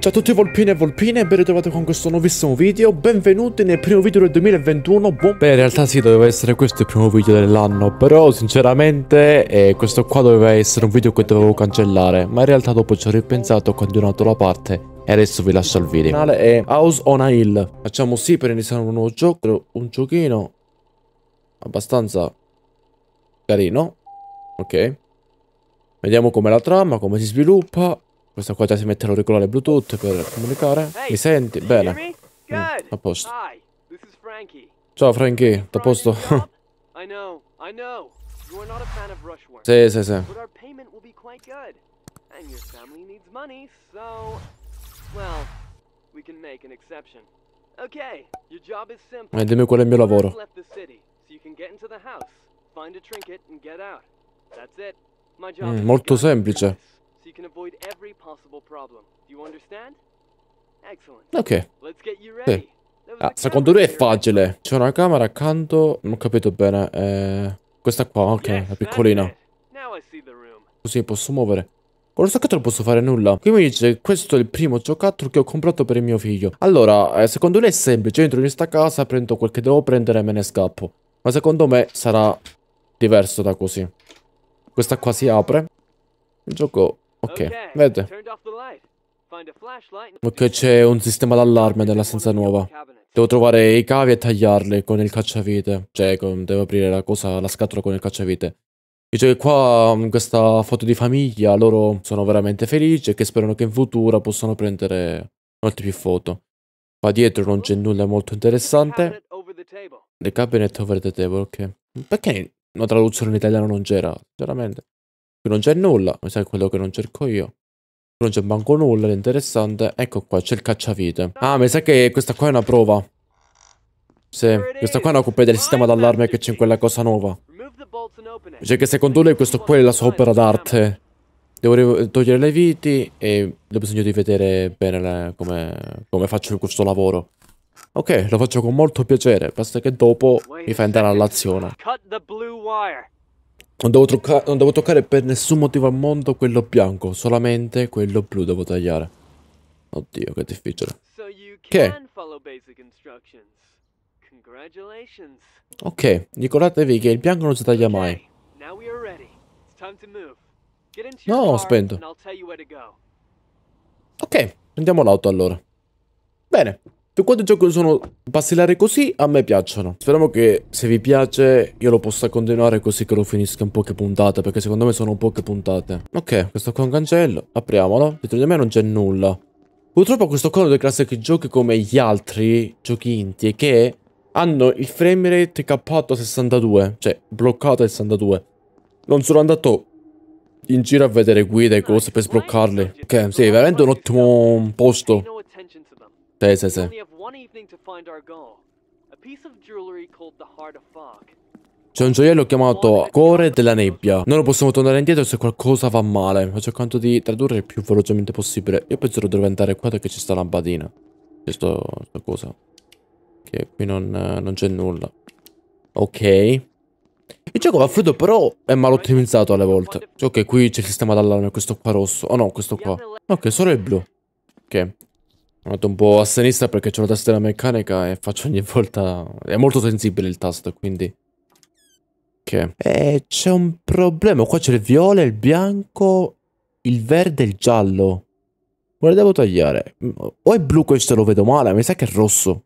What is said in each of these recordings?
Ciao a tutti volpine e volpine, ben ritrovati con questo nuovissimo video, benvenuti nel primo video del 2021 Buon... Beh in realtà sì, doveva essere questo il primo video dell'anno, però sinceramente eh, questo qua doveva essere un video che dovevo cancellare Ma in realtà dopo ci ho ripensato ho continuato la parte e adesso vi lascio il video Il canale è House on a Hill Facciamo sì per iniziare un nuovo gioco, un giochino abbastanza carino Ok Vediamo come la trama, come si sviluppa questo qua già si mette l'auricolare Bluetooth per comunicare. Mi senti? Bene. Mm, a posto. Ciao Frankie, a posto? sì, sì, sì. Ma eh, dimmi qual è il mio lavoro. mm, molto semplice you can avoid every possible problem. Do you understand? Excellent. Ok. Let's get you ready. Ah, secondo lui è facile. C'è una camera accanto. Non ho capito bene. Eh, questa qua, ok, la piccolina. Così posso muovere. Con lo stacchetto non posso fare nulla. Qui mi dice, questo è il primo giocattolo che ho comprato per il mio figlio. Allora, eh, secondo lui è semplice. Io entro in questa casa, prendo quel che devo prendere e me ne scappo. Ma secondo me sarà diverso da così. Questa qua si apre. Il gioco Ok, vede. Ok, c'è un sistema d'allarme nella stanza nuova. Devo trovare i cavi e tagliarli con il cacciavite. Cioè, con, devo aprire la, cosa, la scatola con il cacciavite. Dice che qua, in questa foto di famiglia, loro sono veramente felici e che sperano che in futuro possano prendere molte più foto. Qua dietro non c'è nulla molto interessante. The cabinet over the table, ok. Perché una traduzione in italiano non c'era? Veramente. Qui non c'è nulla, mi sa che quello che non cerco io. non c'è manco nulla, l'interessante. Ecco qua, c'è il cacciavite. Ah, mi sa che questa qua è una prova. Sì, questa qua è una copia del sistema d'allarme che c'è in quella cosa nuova. Cioè che secondo lei questo qua è la sua opera d'arte. Devo togliere le viti e ho bisogno di vedere bene come, come faccio questo lavoro. Ok, lo faccio con molto piacere, basta che dopo mi fa entrare all'azione. Non devo, non devo, toccare per nessun motivo al mondo quello bianco, solamente quello blu devo tagliare. Oddio, che difficile. Che? Ok, ricordatevi che il bianco non si taglia mai. No, ho spento. Ok, andiamo l'auto allora. Bene, per quanto i giochi sono basilari così, a me piacciono. Speriamo che se vi piace io lo possa continuare così che lo finisca in poche puntate, perché secondo me sono poche puntate. Ok, questo qua è un cancello, apriamolo. Dietro di me non c'è nulla. Purtroppo questo qua è uno dei classici giochi come gli altri giochi indie che hanno il framerate cappato a 62, cioè bloccato a 62. Non sono andato in giro a vedere guide e cose per sbloccarli. Ok, sì, veramente un ottimo posto c'è un gioiello chiamato Cuore della Nebbia. Noi possiamo tornare indietro se qualcosa va male. Ho cercato di tradurre il più velocemente possibile. Io penso che dover andare qua perché ci sta la lampadina. Questo, questa cosa. Che qui non, non c'è nulla. Ok. Il gioco va fluido però è mal ottimizzato alle volte. Cioè, ok, qui c'è il sistema d'allarme, questo qua rosso. Oh no, questo qua. Ok, solo il blu. Ok andato un po' a sinistra perché c'è la della meccanica e faccio ogni volta... È molto sensibile il tasto, quindi... Ok. Eh, c'è un problema. Qua c'è il viola, il bianco, il verde e il giallo. Ma devo tagliare. Mm, o è blu questo lo vedo male, mi sa che è rosso.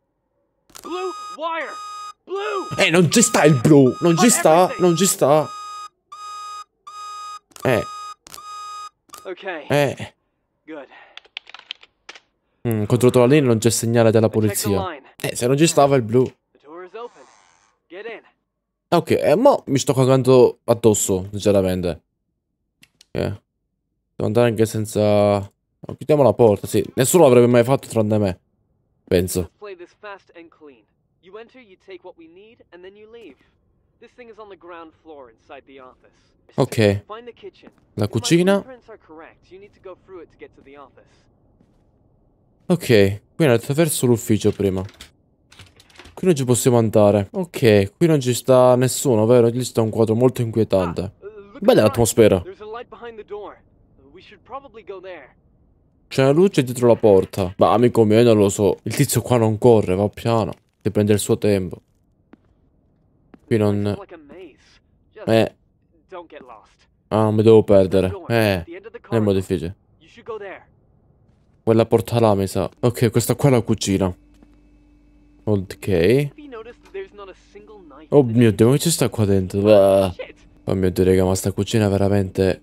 Eh, non ci sta il blu! Non ci sta, non ci sta. Eh. Eh. Mm, contro Tolalini non c'è segnale della polizia. Eh, se non ci stava il blu. Ok, eh, mo mi sto cagando addosso, sinceramente. Eh. Devo andare anche senza... Oh, chiudiamo la porta, sì. Nessuno l'avrebbe mai fatto tranne me. Penso. You enter, you take what we need, and then you leave. This thing is on the ground floor inside the office. Okay. Find the kitchen. La cucina. If my are correct, you need to go through it to get to the office. Ok, qui è attraverso l'ufficio prima. Qui non ci possiamo andare. Ok, qui non ci sta nessuno, vero? Lì sta un quadro molto inquietante. Bella l'atmosfera. C'è una luce dietro la porta. Ma amico mio, non lo so. Il tizio qua non corre, va piano. Deve prendere il suo tempo. Qui non... Eh. Ah, non mi devo perdere. Eh. È molto difficile. Quella porta là, mi sa. Ok, questa qua è la cucina. Ok. Oh mio dio, ma che ci sta qua dentro? Oh mio dio, raga, ma sta cucina veramente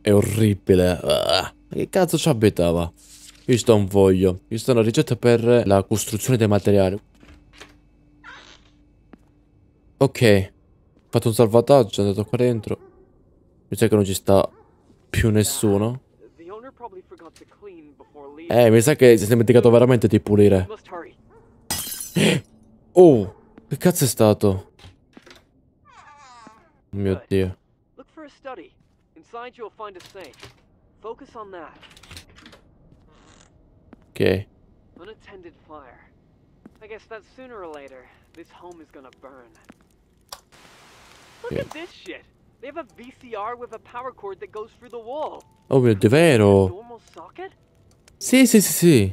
è orribile. Ma che cazzo ci abitava? Io sto un foglio. Io sto una ricetta per la costruzione dei materiali. Ok. Ho fatto un salvataggio, è andato qua dentro. Mi sa che non ci sta più nessuno. Eh, mi sa che si è dimenticato veramente di pulire. Oh, che cazzo è stato? Oh Mio Dio. Ok. I guess that sooner or later, this home is gonna burn. Look at this shit. They have a VCR with a power cord that goes through the wall. Oh, è vero. Normal socket? Sì, sì, sì, sì.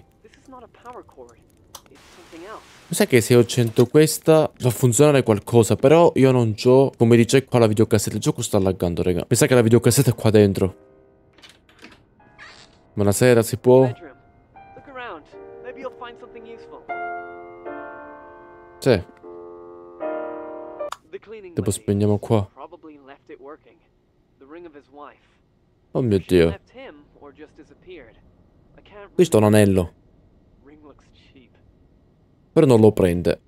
Lo sai che se ho 100 questa va a funzionare qualcosa, però io non ho, come dice qua la videocassetta, il gioco sta laggando, raga. Mi sa che la videocassetta è qua dentro. Buonasera, si può? Sì. Dopo spegniamo qua. Oh mio Dio. Questo è un anello. Però non lo prende.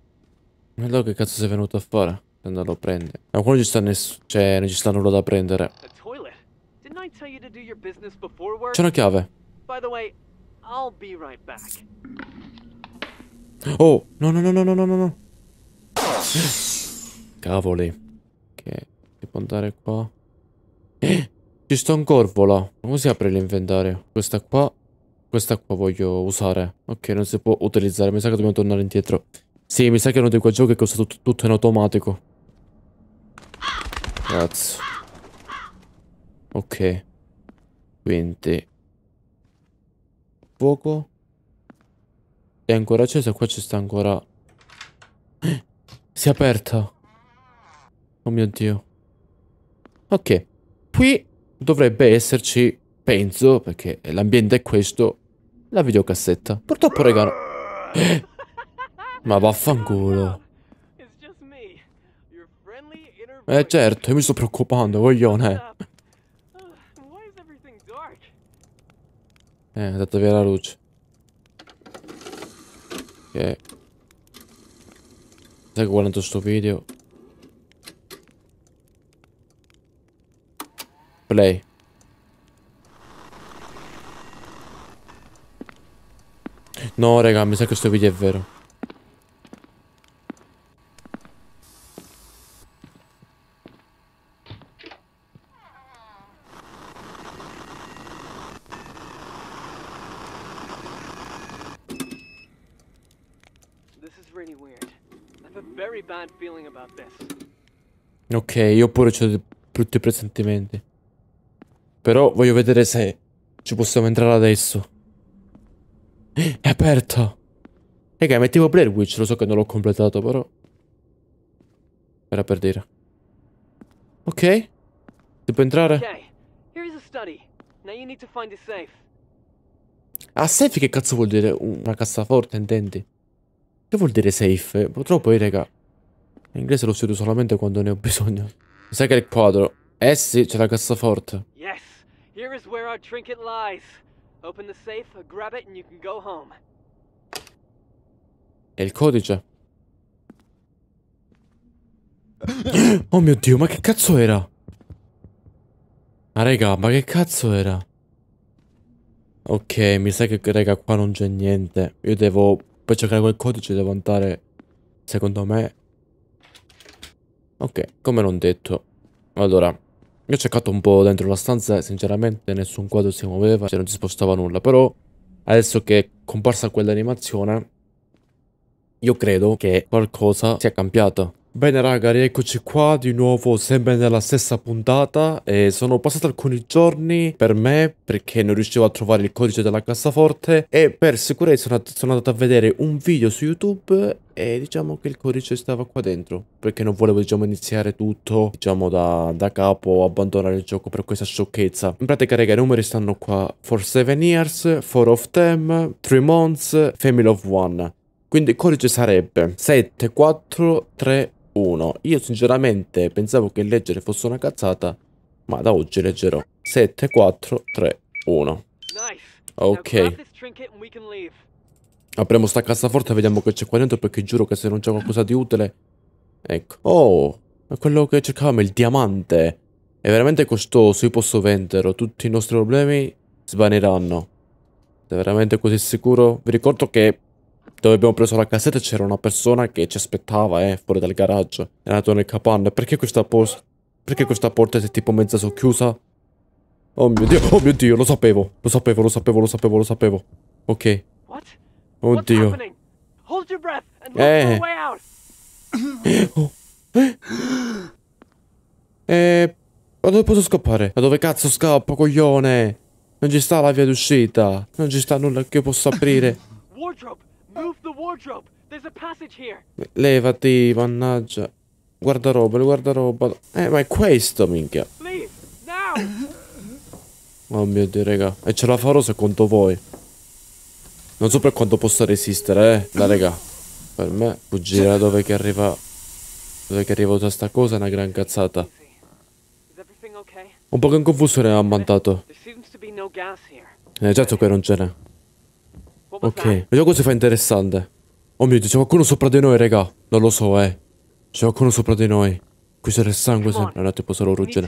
Ma allora che cazzo sei venuto a fare? Se non lo prende. Ma qua non ci sta nessuno. Cioè, non ci sta nulla da prendere. C'è una chiave. Oh, no, no, no, no, no, no, no. Cavoli. Che... Devo andare qua. Ci sta un corvo là. Come si apre l'inventario? Questa qua questa qua voglio usare. Ok, non si può utilizzare. Mi sa che dobbiamo tornare indietro. Sì, mi sa che è uno di quei giochi che ho usato tutto in automatico. Cazzo. Ok. Quindi. Fuoco. È ancora accesa. Qua ci sta ancora... Si è aperta. Oh mio Dio. Ok. Qui dovrebbe esserci, penso, perché l'ambiente è questo, la videocassetta. Purtroppo, regalo. Ma vaffanculo. Eh certo, io mi sto preoccupando, coglione. Eh, è andata via la luce. Ok. Stai guardando sto video. Play. No, raga, mi sa che questo video è vero. Ok, io pure ho brutti presentimenti. Però voglio vedere se ci possiamo entrare adesso. È aperto. Raga, mettevo Blair Witch, lo so che non l'ho completato, però... Era per dire. Ok. Si può entrare? Ok, here's a study. Now you need to find a safe. Ah, safe che cazzo vuol dire? Una cassaforte, intendi? Che vuol dire safe? Purtroppo, eh, raga, In inglese lo studio solamente quando ne ho bisogno. Mi sa che è il quadro. Eh sì, c'è la cassaforte. Yes, here is where our trinket lies. Open the safe, grab it and you can go home. È il codice. Oh mio dio, ma che cazzo era? Ma ah, raga, ma che cazzo era? Ok, mi sa che raga qua non c'è niente. Io devo... Per cercare quel codice devo andare... Secondo me... Ok, come non detto. Allora... Io ho cercato un po' dentro la stanza e sinceramente nessun quadro si muoveva, cioè non si spostava nulla, però adesso che è comparsa quell'animazione, io credo che qualcosa sia cambiato. Bene raga, rieccoci qua di nuovo sempre nella stessa puntata e sono passati alcuni giorni per me perché non riuscivo a trovare il codice della cassaforte e per sicurezza sono, sono andato a vedere un video su YouTube e diciamo che il codice stava qua dentro perché non volevo diciamo iniziare tutto diciamo da, da capo abbandonare il gioco per questa sciocchezza in pratica raga i numeri stanno qua for 7 years 4 of them, 3 months family of one quindi il codice sarebbe 7431 1. Io sinceramente pensavo che leggere fosse una cazzata, ma da oggi leggerò. 7, 4, 3, 1. Ok. Apriamo sta cassaforte e vediamo che c'è qua dentro perché giuro che se non c'è qualcosa di utile... Ecco. Oh, ma quello che cercavamo, il diamante. È veramente costoso, io posso venderlo. Tutti i nostri problemi svaniranno. Sei veramente così sicuro? Vi ricordo che dove abbiamo preso la cassetta c'era una persona che ci aspettava, eh, fuori dal garage. È andato nel capanno. Perché questa, porta... perché questa porta è tipo mezza socchiusa? Oh mio dio, oh mio dio, lo sapevo. Lo sapevo, lo sapevo, lo sapevo, lo sapevo. Ok. Oddio. Eh. Oh. Eh. Ma dove posso scappare? Ma dove cazzo scappo, coglione? Non ci sta la via d'uscita. Non ci sta nulla che io possa aprire. Wardrobe. Move the wardrobe. There's a passage here. Levati, mannaggia. Guarda roba, guarda roba. Eh, ma è questo, minchia. Leave, oh mio dio, raga. E ce la farò secondo voi. Non so per quanto possa resistere, eh. Dai, raga. Per me, fuggire dove che arriva... Dove che arriva tutta sta cosa è una gran cazzata. Un po' che in confusione ha ammantato. Eh, certo che non ce n'è. Ok, vediamo cosa fa interessante. Oh mio Dio, c'è qualcuno sopra di noi, raga. Non lo so, eh. C'è qualcuno sopra di noi. Qui c'è il sangue sempre. Allora, tipo solo ruggere.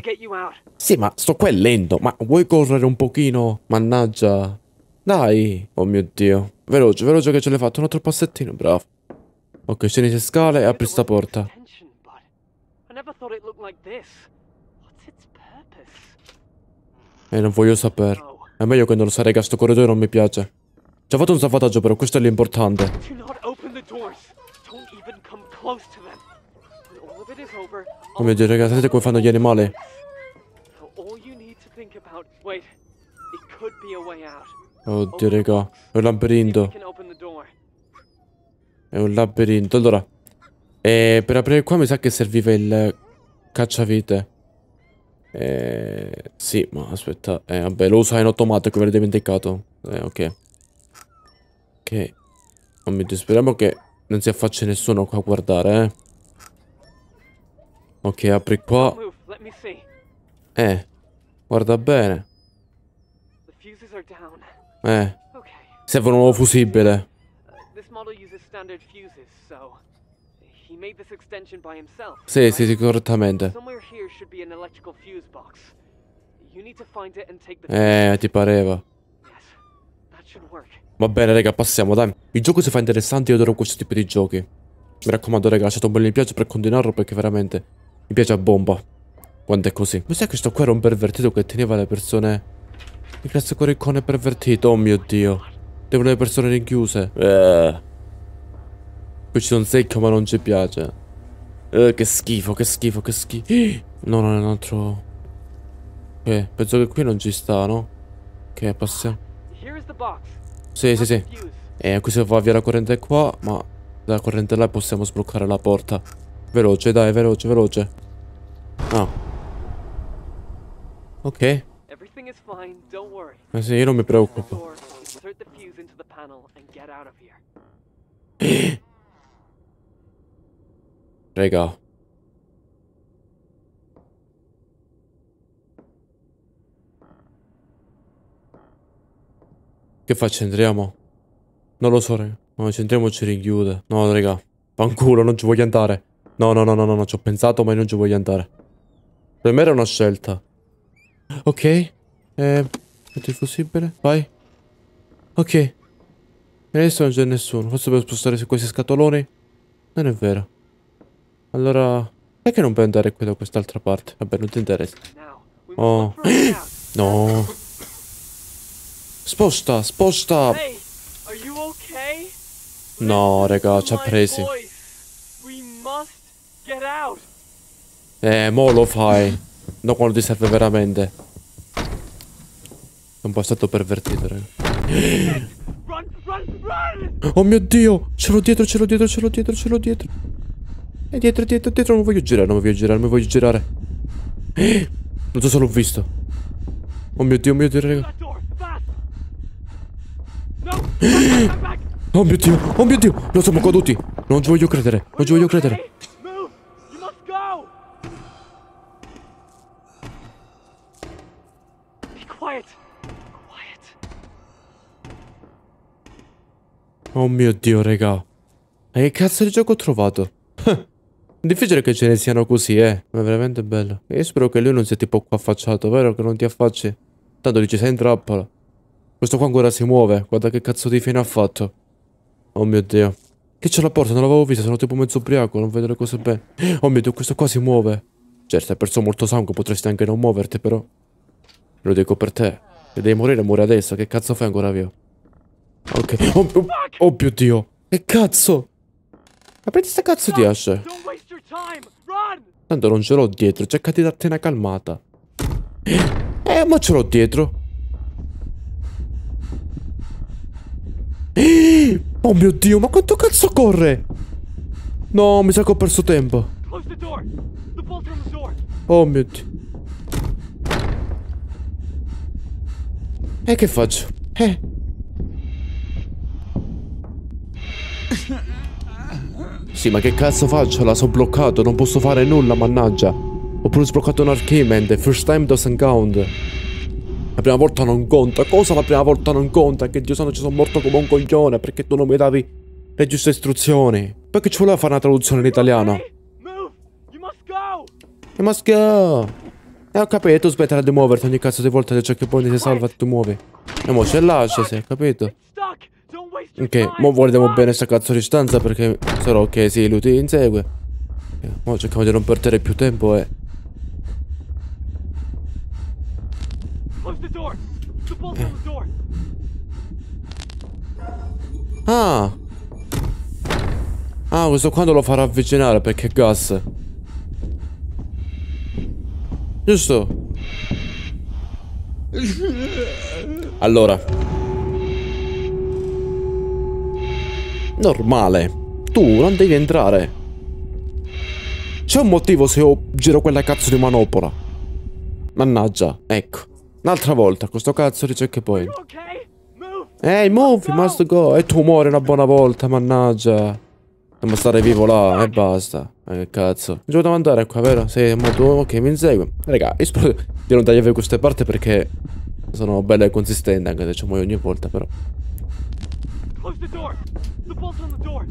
Sì, ma sto qua è lento. Ma vuoi correre un pochino? Mannaggia. Dai. Oh mio Dio. Veloce, veloce che ce l'hai fatto. Un altro passettino, bravo. Ok, scendi le scale e apri sta porta. E eh, non voglio sapere. È meglio che non lo sa, raga. Sto corridoio non mi piace. Ci ha fatto un salvataggio però, questo è l'importante. Oh mio dio ragazzi, sentite come fanno gli animali. Oddio raga, è un labirinto. È un labirinto. Allora, eh, per aprire qua mi sa che serviva il cacciavite. Eh, sì, ma aspetta. Eh, vabbè, lo usa in automatico, ve avrei dimenticato. Eh, ok. Ok. Oh mio Dio, speriamo che non si affaccia nessuno qua a guardare, eh. Ok, apri qua. Eh. Guarda bene. Eh. Serve un nuovo fusibile. Sì, sì, sì, correttamente. Eh, ti pareva. Va bene raga, passiamo dai. Il gioco si fa interessante, io adoro questo tipo di giochi. Mi raccomando raga, lasciate un bel mi piace per continuarlo perché veramente mi piace a bomba. Quando è così. Ma sai che sto qua era un pervertito che teneva le persone... Il classico coricone pervertito, oh mio dio. Devono le persone rinchiuse. Eh. Qui c'è un secchio, ma non ci piace. Eh, che schifo, che schifo, che schifo. No, non è un altro... Ok, eh, penso che qui non ci sta, no? Ok, passiamo. Here is the box. Sì, sì, sì. E qui se va via la corrente qua, ma dalla corrente là possiamo sbloccare la porta. Veloce, dai, veloce, veloce. Ah. Ok. Ma eh sì, io non mi preoccupo. Raga. Che faccio? Entriamo? Non lo so, raga. No, ci entriamo ci rinchiude. No, raga. Fanculo, non ci voglio andare. No, no, no, no, no, no. Ci ho pensato, ma non ci voglio andare. Per me era una scelta. Ok. Eh, tutto il possibile. Vai. Ok. E adesso non c'è nessuno. Forse per spostare su questi scatoloni. Non è vero. Allora... Perché non puoi andare qui da quest'altra parte? Vabbè, non ti interessa. Oh. No. Sposta, sposta. Hey, okay? No, raga, ci ha presi. Eh, mo lo fai. No, quando ti serve veramente. È un po' stato pervertito, raga. Run, run, run! Oh mio Dio! Ce l'ho dietro, ce l'ho dietro, ce l'ho dietro, ce l'ho dietro. E dietro, dietro, dietro. Non voglio girare, non voglio girare, non voglio girare. Non so se l'ho visto. Oh mio Dio, oh mio Dio, raga. Oh mio Dio, oh mio Dio, non siamo caduti. Non ci voglio credere, non ci voglio credere. Oh mio Dio, raga. Ma che cazzo di gioco ho trovato? Difficile che ce ne siano così, eh. Ma è veramente bello. Io spero che lui non sia tipo qua affacciato, vero? Che non ti affacci. Tanto dice, sei in trappola. Questo qua ancora si muove. Guarda che cazzo di fine ha fatto. Oh mio Dio. Che c'è la porta? Non l'avevo vista, sono tipo mezzo ubriaco, non vedo le cose bene. Oh mio Dio, questo qua si muove. Certo, hai perso molto sangue, potresti anche non muoverti, però. Lo dico per te. Se devi morire, muore adesso. Che cazzo fai ancora vivo? Ok. Oh, oh, oh mio Dio. Che cazzo? Ma prendi sta cazzo di asce. Tanto non ce l'ho dietro, cerca di darti una calmata. Eh, ma ce l'ho dietro. Oh mio Dio, ma quanto cazzo corre? No, mi sa che ho perso tempo. Oh mio Dio. E eh, che faccio? Eh. Sì, ma che cazzo faccio? La sono bloccato, non posso fare nulla, mannaggia. Ho pure sbloccato un archimende, first time doesn't count. La prima volta non conta. Cosa la prima volta non conta? Che Dio santo ci sono morto come un coglione perché tu non mi davi le giuste istruzioni. Perché ci voleva fare una traduzione in italiano? You must go. E eh, ho capito, aspetta di muoverti ogni cazzo di volta che c'è che poi ti salva e tu muovi. E mo ce c'è lasciasi, capito? Ok, mo guardiamo bene sta cazzo di stanza perché sarò ok, sì, lui ti insegue. Eh, mo cerchiamo di non perdere più tempo e... Eh. Ah Ah questo qua lo farò avvicinare perché è gas Giusto Allora Normale Tu non devi entrare C'è un motivo se io giro quella cazzo di manopola Mannaggia Ecco Un'altra volta, questo cazzo di checkpoint. Ehi, hey, move, you must go. E tu muori una buona volta, mannaggia. Dobbiamo stare vivo là e basta. Eh, che cazzo. Non ci devo andare qua, vero? Sì, ma tu, ok, mi insegue. Raga, io spero di non tagliare queste parti perché sono belle e consistenti, anche se ci muoio ogni volta, però. Close the door. The bolt's on the door.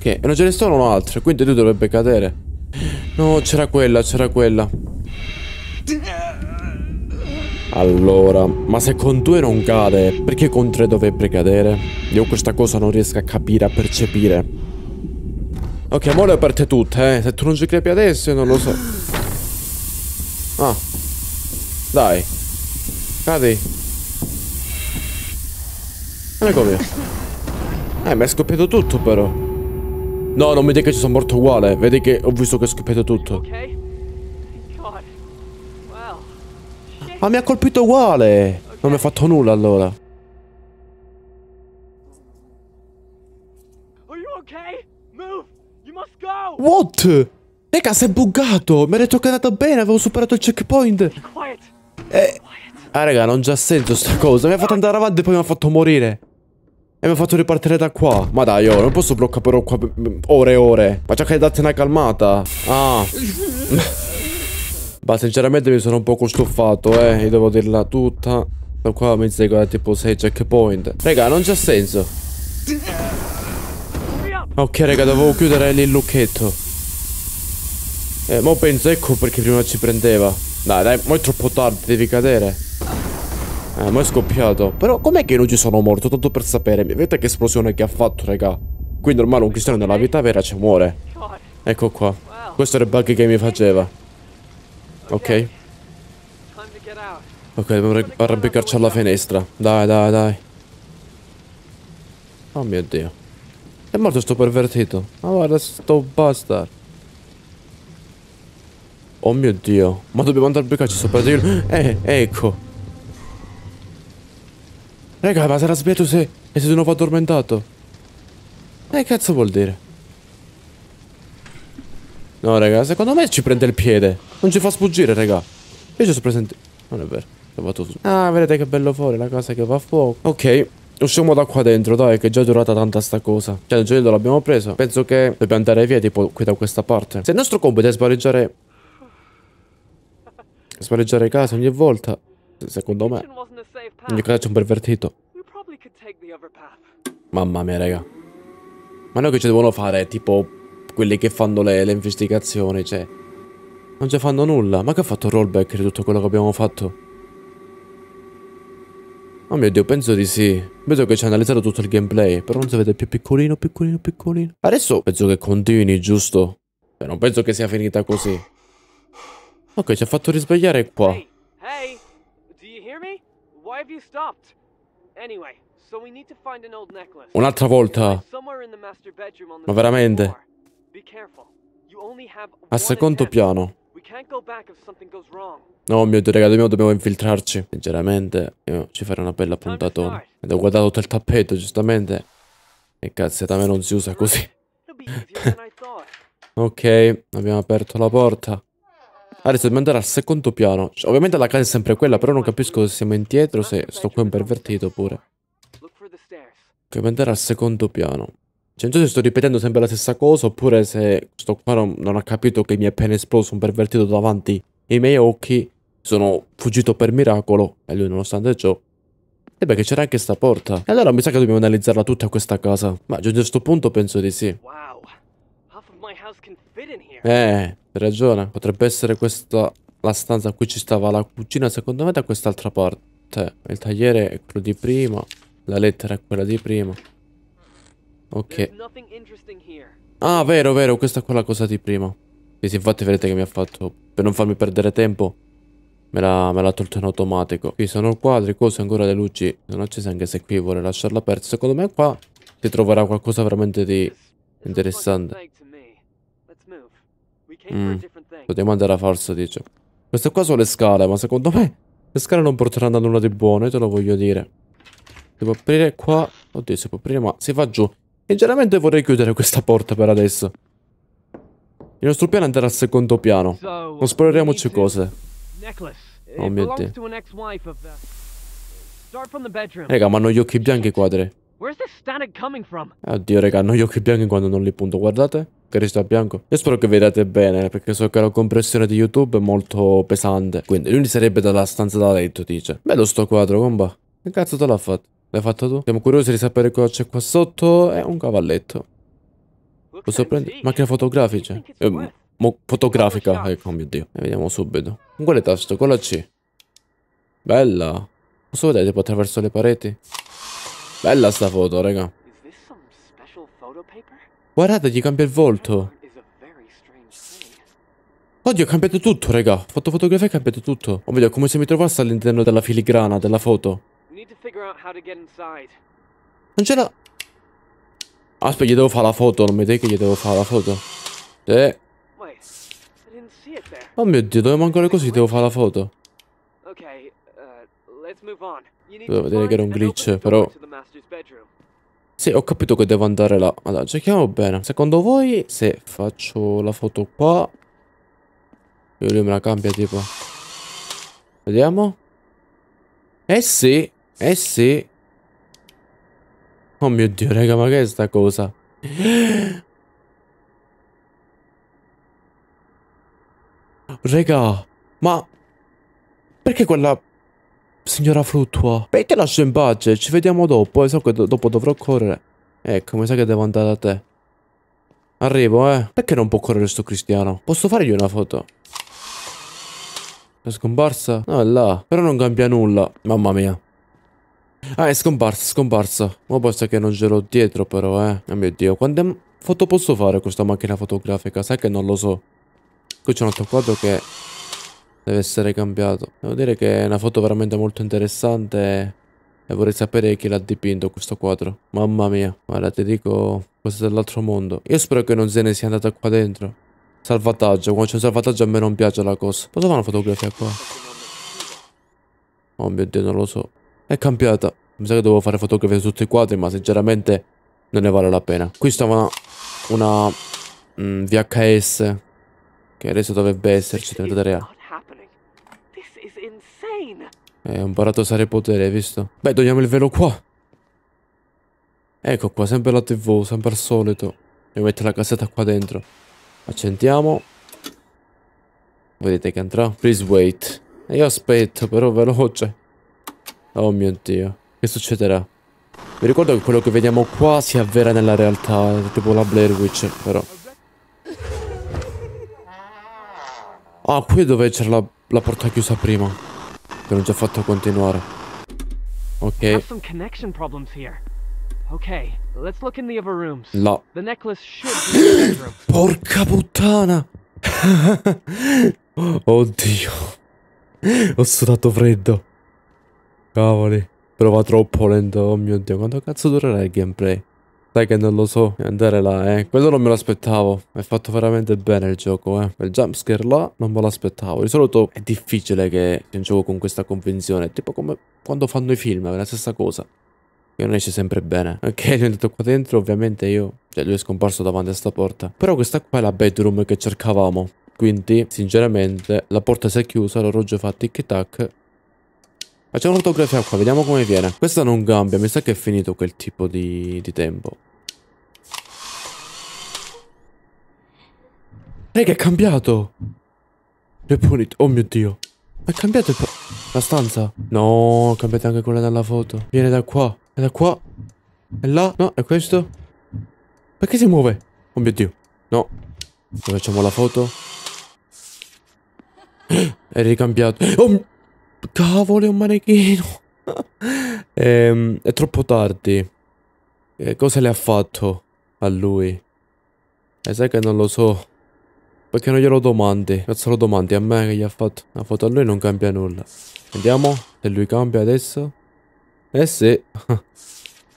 Ok, e non ce ne sono altre, quindi lui dovrebbe cadere. No, c'era quella, c'era quella. Allora, ma se con due non cade, perché con tre dovrebbe cadere? Io questa cosa non riesco a capire, a percepire. Ok, amore aperte tutte, eh. Se tu non ci crepi adesso, io non lo so. Ah. Dai. Cadi. Eccomi. Eh, mi è scoppiato tutto però. No, non mi dica che sono morto uguale. Vedi che ho visto che ho schioppato tutto. Ma mi ha colpito uguale. Non mi ha fatto nulla allora. What? Raga, si è buggato. Mi ha detto che è andato bene. Avevo superato il checkpoint. Eh. Ah, raga, non già senso sta cosa. Mi ha fatto andare avanti e poi mi ha fatto morire. E mi ha fatto ripartire da qua. Ma dai, io oh, non posso bloccare però qua ore e ore. Ma già che date una calmata. Ah. Ma sinceramente mi sono un poco stufato, eh. Io devo dirla tutta. Da qua mi seguo eh, tipo 6 checkpoint. Raga, non c'è senso. Ok, raga, dovevo chiudere lì il lucchetto. Eh, mo penso, ecco perché prima ci prendeva. Dai, dai, ma è troppo tardi, devi cadere. Ah, ma è scoppiato. Però com'è che non ci sono morto? Tanto per sapere. Vedete che esplosione che ha fatto, raga. Qui normale un cristiano nella vita vera ci muore. Ecco qua. Questo era il bug che mi faceva. Ok. Ok, dobbiamo arrabbiarci alla finestra. Dai, dai, dai. Oh mio Dio. È morto sto pervertito. Ma oh, guarda sto bastard. Oh mio Dio. Ma dobbiamo andare a beccarci sopra di lui. Eh, ecco. Raga, ma sarà sbagliato se... E se di nuovo addormentato? che cazzo vuol dire? No, raga, secondo me ci prende il piede. Non ci fa sfuggire, raga. Io ci sono presente... Non è vero. L'ho fatto su. Ah, vedete che bello fuori, la casa che va a fuoco. Ok. Usciamo da qua dentro, dai, che è già durata tanta sta cosa. Cioè, il gelo l'abbiamo preso. Penso che dobbiamo andare via, tipo, qui da questa parte. Se il nostro compito è spareggiare... Spareggiare casa ogni volta, secondo me... Mio calcio è un pervertito. Mamma mia, raga. Ma noi che ci devono fare? Tipo, quelli che fanno le, le investigazioni, cioè... Non ci fanno nulla. Ma che ha fatto rollback di tutto quello che abbiamo fatto? Oh mio dio, penso di sì. Penso che ci ha analizzato tutto il gameplay, però non si vede più piccolino, piccolino, piccolino. Adesso penso che continui, giusto? Beh, cioè, non penso che sia finita così. Ok, ci ha fatto risvegliare qua. Hey, hey. Un'altra volta. Ma veramente. A secondo piano. No, mio Dio, ragazzi, dobbiamo, dobbiamo infiltrarci. Sinceramente, io ci farei una bella puntatona. Ed ho guardato tutto il tappeto, giustamente. E cazzo, da me non si usa così. ok, abbiamo aperto la porta. Adesso dobbiamo andare al secondo piano. Cioè, ovviamente la casa è sempre quella, però non capisco se siamo indietro, se sto qui qua impervertito pure. Dobbiamo andare al secondo piano. Cioè, non so se sto ripetendo sempre la stessa cosa, oppure se sto qua non, non ha capito che mi è appena esploso un pervertito davanti ai miei occhi. Sono fuggito per miracolo, e lui nonostante ciò e eh beh, che c'era anche sta porta. E allora mi sa che dobbiamo analizzarla tutta questa casa. Ma giunto a questo punto penso di sì. Wow. Eh, hai ragione. Potrebbe essere questa la stanza in cui ci stava la cucina. Secondo me da quest'altra parte. Cioè, il tagliere è quello di prima. La lettera è quella di prima. Ok. Ah, vero, vero. Questa è quella cosa di prima. Sì, sì, infatti vedete che mi ha fatto... Per non farmi perdere tempo, me l'ha tolto in automatico. Qui sono quadri, cose ancora le luci. Sono accese anche se qui vuole lasciarla aperta. Secondo me qua si troverà qualcosa veramente di interessante. Mm. Potremmo andare a forza, dice. Queste qua sono le scale, ma secondo me le scale non porteranno a nulla di buono, io te lo voglio dire. Si può aprire qua. Oddio, si può aprire, ma si va giù. Sinceramente vorrei chiudere questa porta per adesso. Il nostro piano è andare al secondo piano. Non spoileriamoci cose. Oh mio dio. Uh, raga, ma hanno gli occhi bianchi i quadri. Oddio, raga, hanno gli occhi bianchi quando non li punto, guardate che resta bianco. Io spero che vediate bene, perché so che la compressione di YouTube è molto pesante. Quindi lui sarebbe dalla stanza da letto, dice. Bello sto quadro, comba. Che cazzo te l'ha fatto? L'hai fatto tu? Siamo curiosi di sapere cosa c'è qua sotto. È un cavalletto. Posso prendere? Macchina fotografica. Eh, fotografica, ecco, oh mio Dio. E vediamo subito. Con quale tasto? Con la C. Bella. Posso vedere tipo attraverso le pareti? Bella sta foto, raga. Is this some special photo paper? Guardate, gli cambia il volto. Oddio, ha cambiato tutto, raga. Ho fatto fotografia e ha cambiato tutto. Ovvio, è come se mi trovassi all'interno della filigrana, della foto. Non c'era... Aspetta, gli devo fare la foto, non mi dai che gli devo fare la foto. Eh. Oh mio Dio, dovevo mancare così devo fare la foto. Dovevo eh, vedere che era un glitch, però... Sì, ho capito che devo andare là. Allora, cerchiamo bene. Secondo voi, se faccio la foto qua... Io lui me la cambia, tipo. Vediamo. Eh sì, eh sì. Oh mio Dio, raga, ma che è sta cosa? Raga, ma... Perché quella Signora Fluttua. Beh, te lascio in pace, ci vediamo dopo, e so che do dopo dovrò correre. Ecco, mi sa che devo andare da te. Arrivo, eh. Perché non può correre sto cristiano? Posso fargli una foto? È scomparsa? No, ah, è là. Però non cambia nulla. Mamma mia. Ah, è scomparsa, scomparsa. Ma basta che non ce l'ho dietro però, eh. Oh mio Dio, quante foto posso fare con questa macchina fotografica? Sai che non lo so. Qui c'è un altro quadro che deve essere cambiato. Devo dire che è una foto veramente molto interessante e vorrei sapere chi l'ha dipinto questo quadro. Mamma mia, guarda ti dico, questo è dell'altro mondo. Io spero che non se ne sia andata qua dentro. Salvataggio, quando c'è un salvataggio a me non piace la cosa. Posso fare una fotografia qua? Oh mio Dio, non lo so. È cambiata. Mi sa che dovevo fare fotografie su tutti i quadri, ma sinceramente non ne vale la pena. Qui stava una, una mm, VHS, che adesso dovrebbe esserci, dovrebbe dare... Eh, ho imparato a usare il potere, hai visto? Beh, togliamo il velo qua. Ecco qua, sempre la tv, sempre al solito. Devo mettere la cassetta qua dentro. Accentiamo. Vedete che entra? Please wait. E io aspetto, però veloce. Oh mio Dio. Che succederà? Vi ricordo che quello che vediamo qua si avvera nella realtà, tipo la Blair Witch, però. Ah, qui dove c'era la, la porta chiusa prima non L'ho già fatto continuare. Ok. Okay, let's look in the other rooms. No. The necklace should be in Porca puttana! Oddio. Ho sudato freddo. Cavoli. Prova troppo lento. Oh mio dio, quanto cazzo durerà il gameplay? Sai che non lo so andare là, eh. Quello non me l'aspettavo. È fatto veramente bene il gioco, eh. Quel jumpscare là non me l'aspettavo. Di solito è difficile che si un gioco con questa convenzione. Tipo come quando fanno i film, è la stessa cosa. Che non esce sempre bene. Ok, lui è andato qua dentro, ovviamente io... Cioè, lui è scomparso davanti a sta porta. Però questa qua è la bedroom che cercavamo. Quindi, sinceramente, la porta si è chiusa, l'orologio fa tic-tac Facciamo un'autografia qua, vediamo come viene. Questa non cambia, mi sa che è finito quel tipo di, di tempo. che è cambiato. Le punite. Oh mio dio. Ma è cambiato la stanza? No, cambiate anche quella della foto. Viene da qua. È da qua. È là. No, è questo. Perché si muove? Oh mio dio. No. Dove facciamo la foto? È ricambiato. Oh mio... Cavolo, è un manichino. ehm, è troppo tardi. cosa le ha fatto a lui? E eh, sai che non lo so. Perché non glielo domandi? Cazzo lo domandi a me che gli ha fatto una foto a lui non cambia nulla. Vediamo se lui cambia adesso. Eh sì.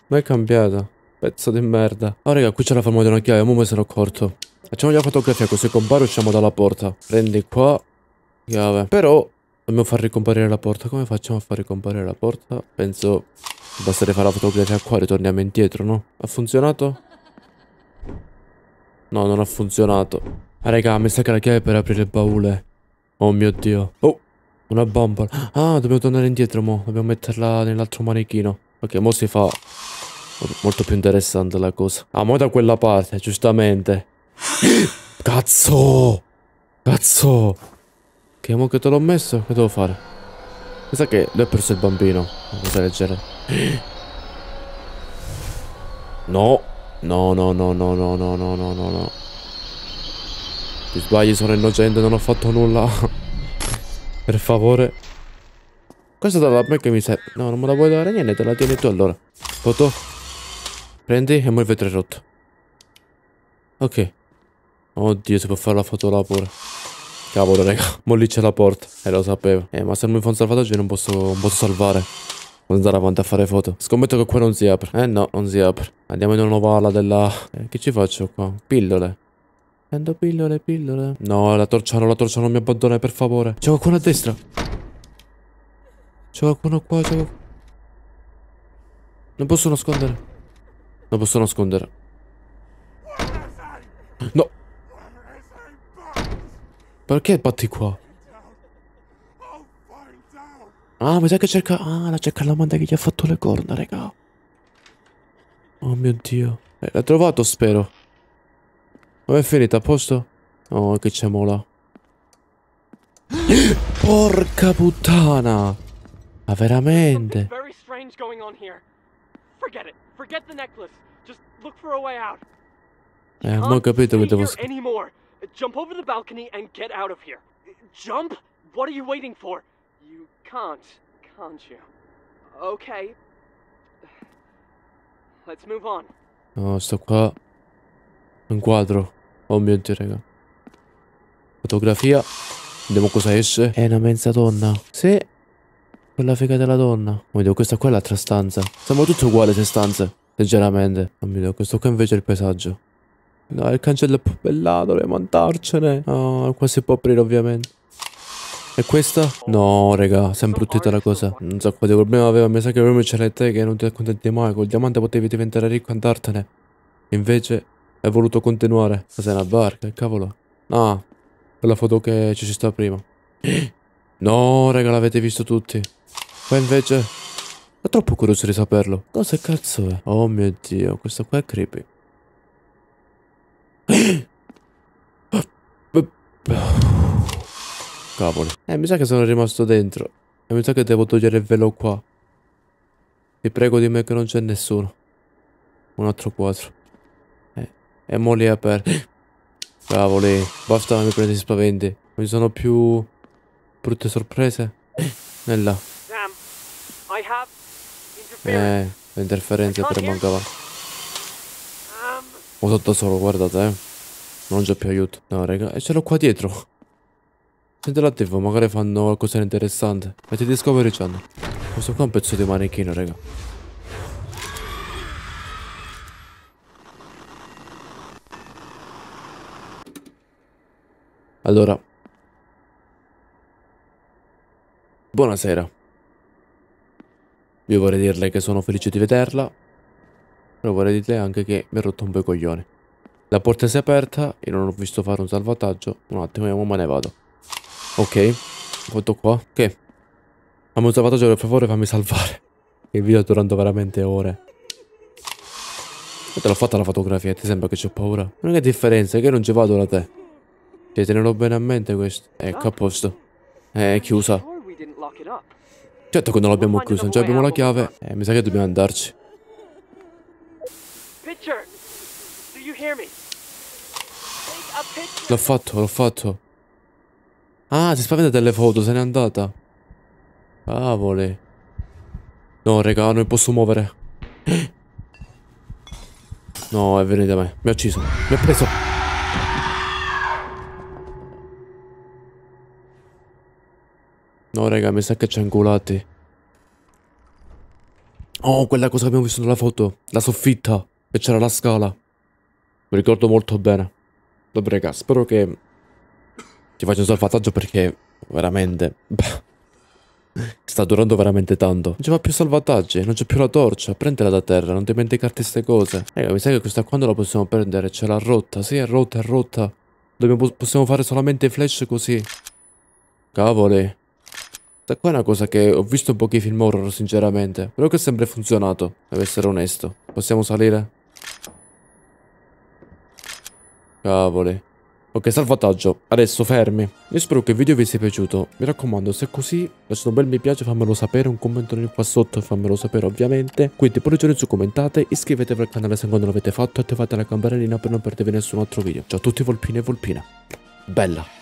non è cambiato. Pezzo di merda. Oh raga, qui c'è la forma di una chiave, ora me sono accorto. Facciamo la fotografia così compare usciamo dalla porta. Prendi qua. Chiave. Però Dobbiamo far ricomparire la porta. Come facciamo a far ricomparire la porta? Penso basterebbe fare la fotografia qua e torniamo indietro, no? Ha funzionato? No, non ha funzionato. Ah, raga, mi sa che la chiave è per aprire il baule. Oh mio Dio. Oh, una bombola. Ah, dobbiamo tornare indietro, mo. Dobbiamo metterla nell'altro manichino. Ok, mo si fa molto più interessante la cosa. Ah, mo da quella parte, giustamente. Cazzo! Cazzo! Che mo che te l'ho messo? Che devo fare? Mi sa che lui ha perso il bambino. Una cosa leggera. No. No, no, no, no, no, no, no, no, no, no. Ti sbagli, sono innocente, non ho fatto nulla. per favore. Questa è la me che mi serve. No, non me la vuoi dare niente, te la tieni tu allora. Foto. Prendi e mo il vetro rotto. Ok. Oddio, si può fare la foto là pure. Cavolo, raga. Mo lì c'è la porta. Eh, lo sapevo. Eh, ma se non mi fanno salvataggio non posso, non posso salvare. Non andare avanti a fare foto. Scommetto che qua non si apre. Eh, no, non si apre. Andiamo in una nuova ala della... Eh, che ci faccio qua? Pillole. Prendo pillole, pillole. No, la torciano, la torciano, mi abbandona, per favore. C'è qualcuno a destra. C'è qualcuno qua, c'è qualcuno... Non posso nascondere. Non posso nascondere. No. Perché batti qua? Ah, mi sa che cerca... Ah, la cerca la manda che gli ha fatto le corna, raga. Oh mio Dio. Eh, l'ha trovato, spero. Vabbè, è finita, a posto? Oh, che c'è mola. Porca puttana! Ma veramente? Eh, non ho capito che devo... Jump over the balcony and get out of here. Jump? What are you waiting for? You can't, can't you? Okay. Let's move on. No, sto qua. Un quadro. Oh mio dio, raga. Fotografia. Vediamo cosa esce. È una mezza donna. Sì. Quella figa della donna. Oh mio dio, questa qua è l'altra stanza. Siamo tutti uguali se stanze. Sinceramente. Oh mio dio, questo qua invece è il paesaggio. No, il cancello è poppellato, dobbiamo andarcene. Oh, qua si può aprire ovviamente. E questa? No, raga, sempre bruttita la cosa. Non so quale problema aveva, mi sa che il c'era te che non ti accontenti mai. Col diamante potevi diventare ricco e andartene. Invece hai voluto continuare. Ma sei una barca, cavolo. Ah, quella foto che ci si sta prima. No, raga, l'avete visto tutti. Qua invece... È troppo curioso di saperlo. Cosa cazzo è? Oh mio Dio, questo qua è creepy. Cavolo. Eh, mi sa che sono rimasto dentro. E mi sa che devo togliere il velo qua. Ti prego di me che non c'è nessuno. Un altro quadro. Eh, e mo lì è aperto. Cavoli, basta mi prendi spaventi. Non ci sono più brutte sorprese. Nella. Eh, l'interferenza per mancava. Ho tutto solo, guardate, eh. Non c'è più aiuto. No, raga. E ce l'ho qua dietro. Senti l'attivo, magari fanno qualcosa di interessante. Metti Discovery Channel. Questo qua è un pezzo di manichino, raga. Allora. Buonasera. Vi vorrei dirle che sono felice di vederla però vorrei dire anche che mi ha rotto un po' i coglioni. La porta si è aperta, io non ho visto fare un salvataggio. Un attimo, io me ne vado. Ok, fatto qua. Ok. Fammi un salvataggio, per favore, fammi salvare. Il video è durando veramente ore. te l'ho fatta la fotografia, ti sembra che c'ho paura? Non è che differenza, è che non ci vado da te. Cioè, tenerlo bene a mente questo. Ecco, a posto. È chiusa. Certo che non l'abbiamo chiusa, non abbiamo la chiave. Eh, mi sa che dobbiamo andarci picture. Do you hear me? Take a picture. L'ho fatto, l'ho fatto. Ah, si spaventa delle foto, se n'è andata. Cavole. No, raga, non mi posso muovere. No, è venuto da me. Mi ha ucciso. Mi ha preso. No, raga, mi sa che ci ha inculati. Oh, quella cosa che abbiamo visto nella foto. La soffitta. E c'era la scala. Mi ricordo molto bene. Vabbè, raga, spero che ti faccia un salvataggio perché veramente... sta durando veramente tanto. Non ci va più salvataggi, non c'è più la torcia. Prendela da terra, non dimenticarti queste cose. Raga, mi sa che questa qua non la possiamo prendere. Ce l'ha rotta, sì, è rotta, è rotta. Dobbiamo, possiamo fare solamente flash così. Cavoli. Da qua è una cosa che ho visto in pochi film horror, sinceramente. Però che sembra funzionato, ad essere onesto. Possiamo salire? Cavoli. Ok, salvataggio. Adesso fermi. Io spero che il video vi sia piaciuto. Mi raccomando, se è così, lasciate un bel mi piace, fammelo sapere, un commento qua sotto e fammelo sapere ovviamente. Quindi pure giorni su commentate, iscrivetevi al canale se non l'avete fatto, attivate la campanellina per non perdervi nessun altro video. Ciao a tutti volpine e volpine. Bella.